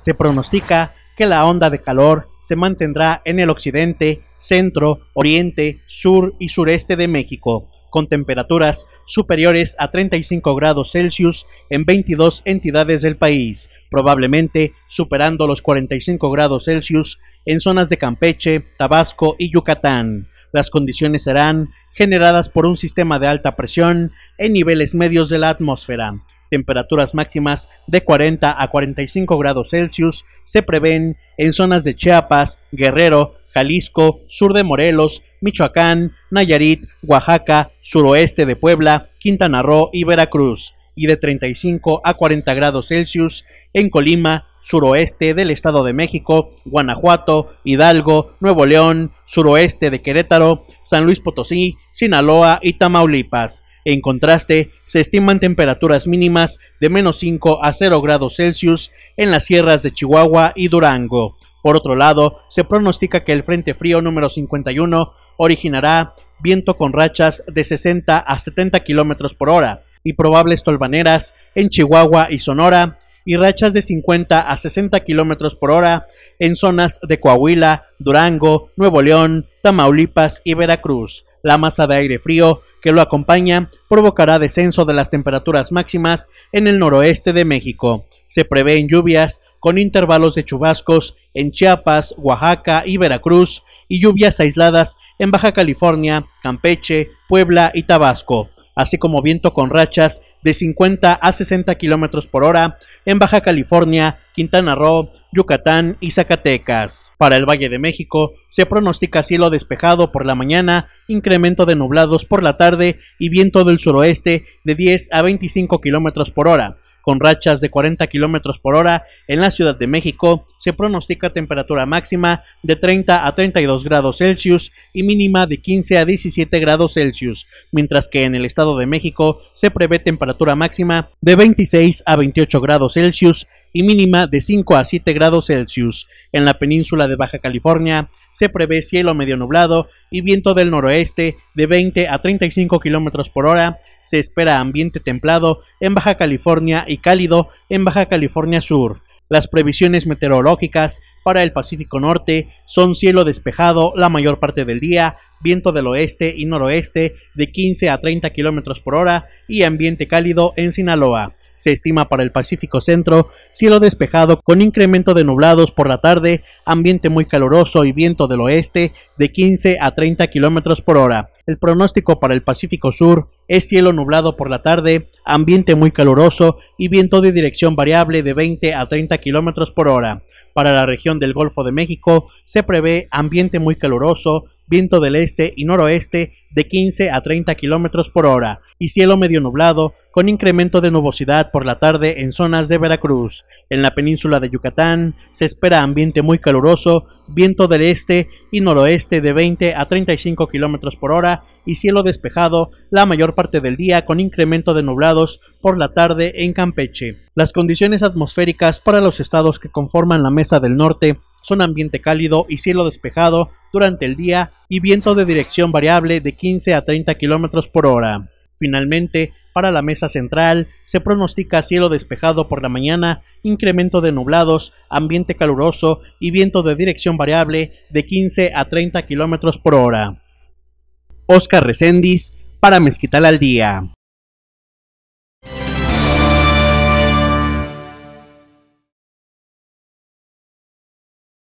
Se pronostica que la onda de calor se mantendrá en el occidente, centro, oriente, sur y sureste de México, con temperaturas superiores a 35 grados Celsius en 22 entidades del país, probablemente superando los 45 grados Celsius en zonas de Campeche, Tabasco y Yucatán. Las condiciones serán generadas por un sistema de alta presión en niveles medios de la atmósfera, Temperaturas máximas de 40 a 45 grados Celsius se prevén en zonas de Chiapas, Guerrero, Jalisco, sur de Morelos, Michoacán, Nayarit, Oaxaca, suroeste de Puebla, Quintana Roo y Veracruz, y de 35 a 40 grados Celsius en Colima, suroeste del Estado de México, Guanajuato, Hidalgo, Nuevo León, suroeste de Querétaro, San Luis Potosí, Sinaloa y Tamaulipas. En contraste, se estiman temperaturas mínimas de menos 5 a 0 grados Celsius en las sierras de Chihuahua y Durango. Por otro lado, se pronostica que el Frente Frío número 51 originará viento con rachas de 60 a 70 kilómetros por hora y probables tolvaneras en Chihuahua y Sonora y rachas de 50 a 60 kilómetros por hora en zonas de Coahuila, Durango, Nuevo León, Tamaulipas y Veracruz. La masa de aire frío que lo acompaña provocará descenso de las temperaturas máximas en el noroeste de México. Se prevén lluvias con intervalos de chubascos en Chiapas, Oaxaca y Veracruz y lluvias aisladas en Baja California, Campeche, Puebla y Tabasco así como viento con rachas de 50 a 60 kilómetros por hora en Baja California, Quintana Roo, Yucatán y Zacatecas. Para el Valle de México se pronostica cielo despejado por la mañana, incremento de nublados por la tarde y viento del suroeste de 10 a 25 kilómetros por hora con rachas de 40 km por hora en la Ciudad de México, se pronostica temperatura máxima de 30 a 32 grados Celsius y mínima de 15 a 17 grados Celsius, mientras que en el Estado de México se prevé temperatura máxima de 26 a 28 grados Celsius y mínima de 5 a 7 grados Celsius. En la península de Baja California se prevé cielo medio nublado y viento del noroeste de 20 a 35 km por hora se espera ambiente templado en Baja California y cálido en Baja California Sur. Las previsiones meteorológicas para el Pacífico Norte son cielo despejado la mayor parte del día, viento del oeste y noroeste de 15 a 30 km por hora y ambiente cálido en Sinaloa. Se estima para el Pacífico Centro cielo despejado con incremento de nublados por la tarde, ambiente muy caluroso y viento del oeste de 15 a 30 km por hora. El pronóstico para el Pacífico Sur es cielo nublado por la tarde, ambiente muy caluroso y viento de dirección variable de 20 a 30 km por hora, para la región del Golfo de México se prevé ambiente muy caluroso, viento del este y noroeste de 15 a 30 kilómetros por hora y cielo medio nublado con incremento de nubosidad por la tarde en zonas de Veracruz. En la península de Yucatán se espera ambiente muy caluroso, viento del este y noroeste de 20 a 35 kilómetros por hora y cielo despejado la mayor parte del día con incremento de nublados por la tarde en Campeche. Las condiciones atmosféricas para los estados que conforman la Mesa del Norte son ambiente cálido y cielo despejado durante el día y viento de dirección variable de 15 a 30 km por hora. Finalmente, para la mesa central se pronostica cielo despejado por la mañana, incremento de nublados, ambiente caluroso y viento de dirección variable de 15 a 30 km por hora. Oscar Recendis para Mezquital al Día.